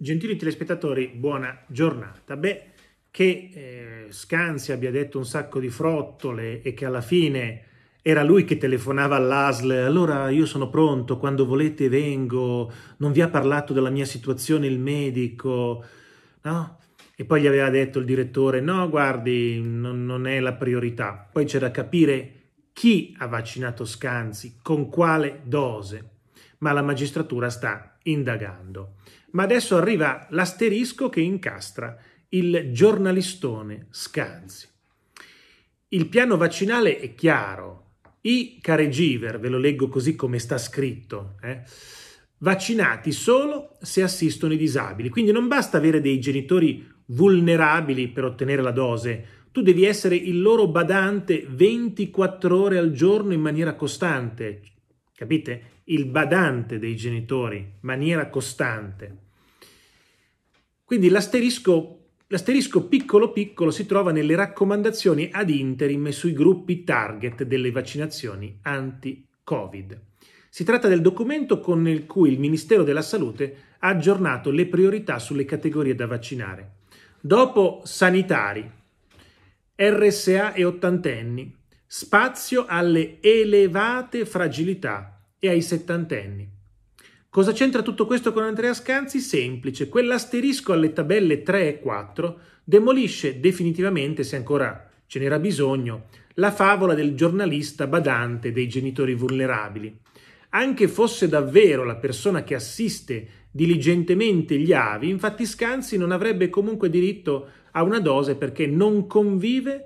Gentili telespettatori, buona giornata. Beh, che eh, Scanzi abbia detto un sacco di frottole e che alla fine era lui che telefonava all'ASL, allora io sono pronto, quando volete vengo, non vi ha parlato della mia situazione il medico, no? E poi gli aveva detto il direttore, no, guardi, non, non è la priorità. Poi c'è da capire chi ha vaccinato Scanzi, con quale dose, ma la magistratura sta indagando. Ma adesso arriva l'asterisco che incastra il giornalistone Scanzi. Il piano vaccinale è chiaro. I caregiver, ve lo leggo così come sta scritto, eh, vaccinati solo se assistono i disabili. Quindi non basta avere dei genitori vulnerabili per ottenere la dose, tu devi essere il loro badante 24 ore al giorno in maniera costante, capite? il badante dei genitori in maniera costante. Quindi l'asterisco, l'asterisco piccolo piccolo si trova nelle raccomandazioni ad interim sui gruppi target delle vaccinazioni anti-Covid. Si tratta del documento con il cui il Ministero della Salute ha aggiornato le priorità sulle categorie da vaccinare. Dopo sanitari, RSA e ottantenni, spazio alle elevate fragilità e ai settantenni. Cosa c'entra tutto questo con Andrea Scanzi? Semplice, quell'asterisco alle tabelle 3 e 4 demolisce definitivamente, se ancora ce n'era bisogno, la favola del giornalista badante dei genitori vulnerabili. Anche fosse davvero la persona che assiste diligentemente gli avi, infatti Scanzi non avrebbe comunque diritto a una dose perché non convive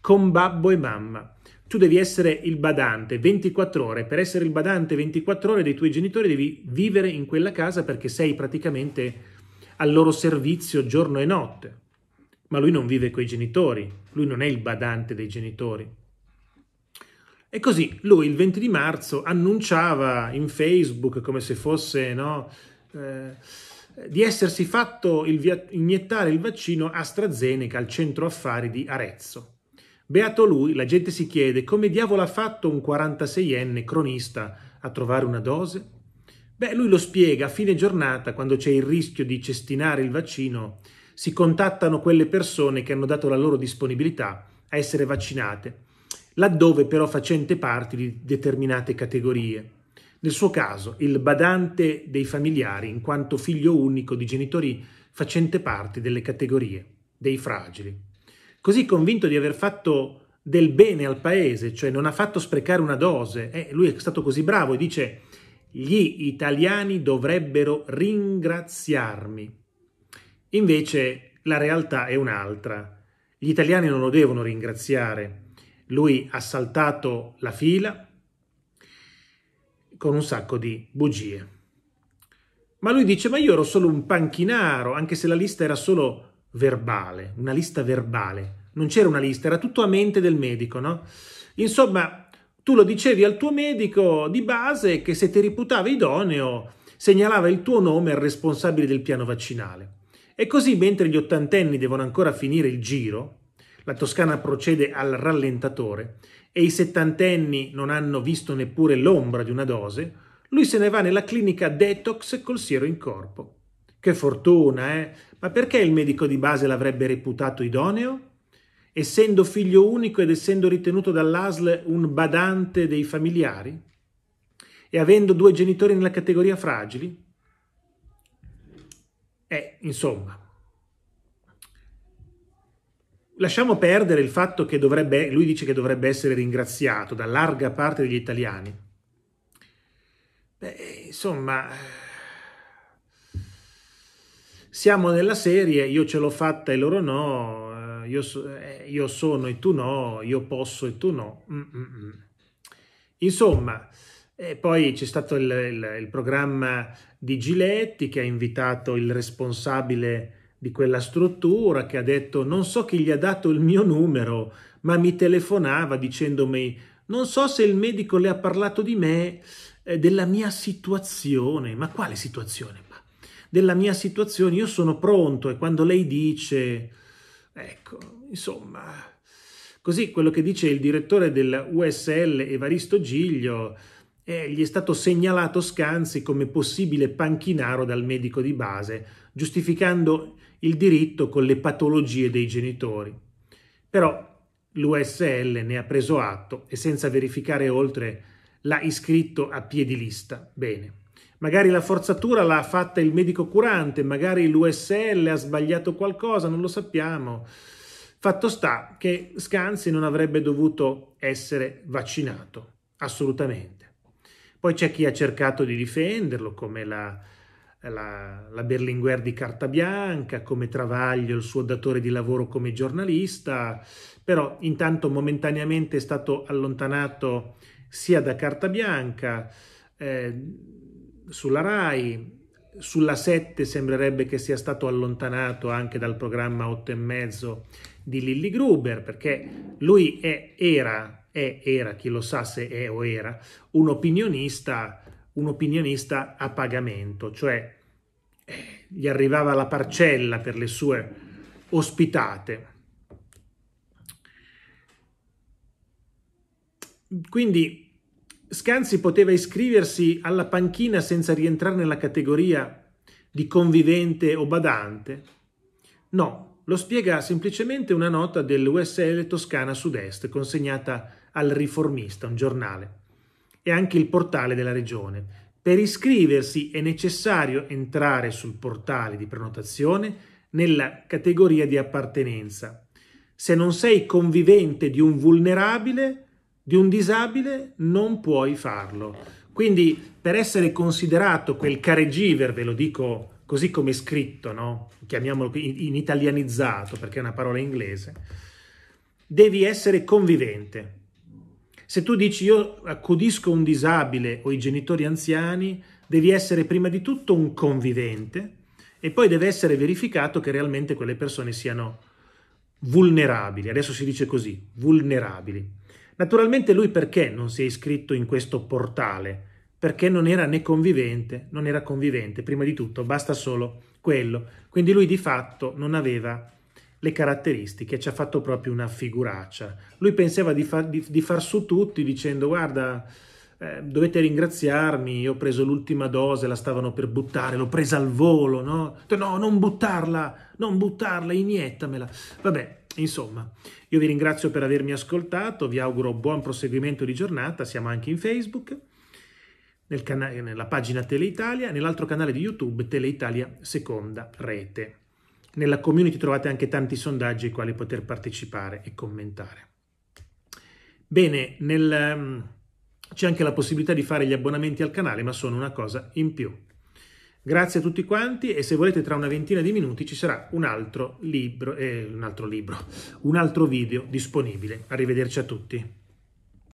con babbo e mamma tu devi essere il badante 24 ore. Per essere il badante 24 ore dei tuoi genitori devi vivere in quella casa perché sei praticamente al loro servizio giorno e notte. Ma lui non vive coi genitori, lui non è il badante dei genitori. E così lui il 20 di marzo annunciava in Facebook come se fosse, no, eh, di essersi fatto il, iniettare il vaccino AstraZeneca al centro affari di Arezzo. Beato lui, la gente si chiede come diavolo ha fatto un 46enne cronista a trovare una dose? Beh, lui lo spiega, a fine giornata, quando c'è il rischio di cestinare il vaccino, si contattano quelle persone che hanno dato la loro disponibilità a essere vaccinate, laddove però facente parte di determinate categorie. Nel suo caso, il badante dei familiari, in quanto figlio unico di genitori facente parte delle categorie dei fragili così convinto di aver fatto del bene al paese, cioè non ha fatto sprecare una dose, eh, lui è stato così bravo e dice gli italiani dovrebbero ringraziarmi. Invece la realtà è un'altra. Gli italiani non lo devono ringraziare. Lui ha saltato la fila con un sacco di bugie. Ma lui dice, ma io ero solo un panchinaro, anche se la lista era solo verbale, una lista verbale non c'era una lista, era tutto a mente del medico, no? Insomma, tu lo dicevi al tuo medico di base che se ti riputava idoneo segnalava il tuo nome al responsabile del piano vaccinale. E così mentre gli ottantenni devono ancora finire il giro, la Toscana procede al rallentatore e i settantenni non hanno visto neppure l'ombra di una dose, lui se ne va nella clinica detox col siero in corpo. Che fortuna, eh? Ma perché il medico di base l'avrebbe reputato idoneo? essendo figlio unico ed essendo ritenuto dall'ASL un badante dei familiari e avendo due genitori nella categoria fragili? Eh, insomma, lasciamo perdere il fatto che dovrebbe, lui dice che dovrebbe essere ringraziato da larga parte degli italiani. Beh, insomma, siamo nella serie, io ce l'ho fatta e loro no, io, so, eh, io, sono e tu no, io posso e tu no. Mm -mm. mm. Insomma, eh, poi c'è stato il, il, il, programma di Giletti che ha invitato il responsabile di quella struttura che ha detto non so chi gli ha dato il mio numero, ma mi telefonava dicendomi non so se il medico le ha parlato di me, eh, della mia situazione, ma quale situazione? della mia situazione, io sono pronto e quando lei dice Ecco, insomma, così quello che dice il direttore del USL Evaristo Giglio eh, gli è stato segnalato Scanzi come possibile panchinaro dal medico di base, giustificando il diritto con le patologie dei genitori. Però l'USL ne ha preso atto e senza verificare oltre l'ha iscritto a piedi lista. Bene. Magari la forzatura l'ha fatta il medico curante, magari l'USL ha sbagliato qualcosa, non lo sappiamo. Fatto sta che Scanzi non avrebbe dovuto essere vaccinato, assolutamente. Poi c'è chi ha cercato di difenderlo, come la, la, la, Berlinguer di Carta Bianca, come Travaglio, il suo datore di lavoro come giornalista, però intanto momentaneamente è stato allontanato sia da Carta Bianca, eh, sulla RAI, sulla 7 sembrerebbe che sia stato allontanato anche dal programma 8 e mezzo di Lilly Gruber, perché lui è, era, è, era, chi lo sa se è o era, un opinionista, un opinionista a pagamento, cioè eh, gli arrivava la parcella per le sue ospitate. Quindi Scanzi poteva iscriversi alla panchina senza rientrare nella categoria di convivente o badante? No, lo spiega semplicemente una nota dell'USL Toscana Sud-Est consegnata al Riformista, un giornale, e anche il portale della regione. Per iscriversi è necessario entrare sul portale di prenotazione nella categoria di appartenenza. Se non sei convivente di un vulnerabile, di un disabile non puoi farlo. Quindi per essere considerato quel caregiver, ve lo dico così come è scritto, no? chiamiamolo in italianizzato perché è una parola inglese, devi essere convivente. Se tu dici io accudisco un disabile o i genitori anziani, devi essere prima di tutto un convivente e poi deve essere verificato che realmente quelle persone siano vulnerabili, adesso si dice così, vulnerabili. Naturalmente lui perché non si è iscritto in questo portale? Perché non era né convivente, non era convivente, prima di tutto basta solo quello. Quindi lui di fatto non aveva le caratteristiche, ci ha fatto proprio una figuraccia. Lui pensava di, far, di, di far su tutti dicendo guarda eh, dovete ringraziarmi, io ho preso l'ultima dose, la stavano per buttare, l'ho presa al volo, no? No, non buttarla, non buttarla, iniettamela. Vabbè, insomma, io vi ringrazio per avermi ascoltato, vi auguro buon proseguimento di giornata, siamo anche in Facebook, nel nella pagina Teleitalia, nell'altro canale di YouTube Teleitalia Seconda Rete. Nella community trovate anche tanti sondaggi ai quali poter partecipare e commentare. Bene, nel c'è anche la possibilità di fare gli abbonamenti al canale, ma sono una cosa in più. Grazie a tutti quanti e se volete tra una ventina di minuti ci sarà un altro libro, eh, un altro libro, un altro video disponibile. Arrivederci a tutti.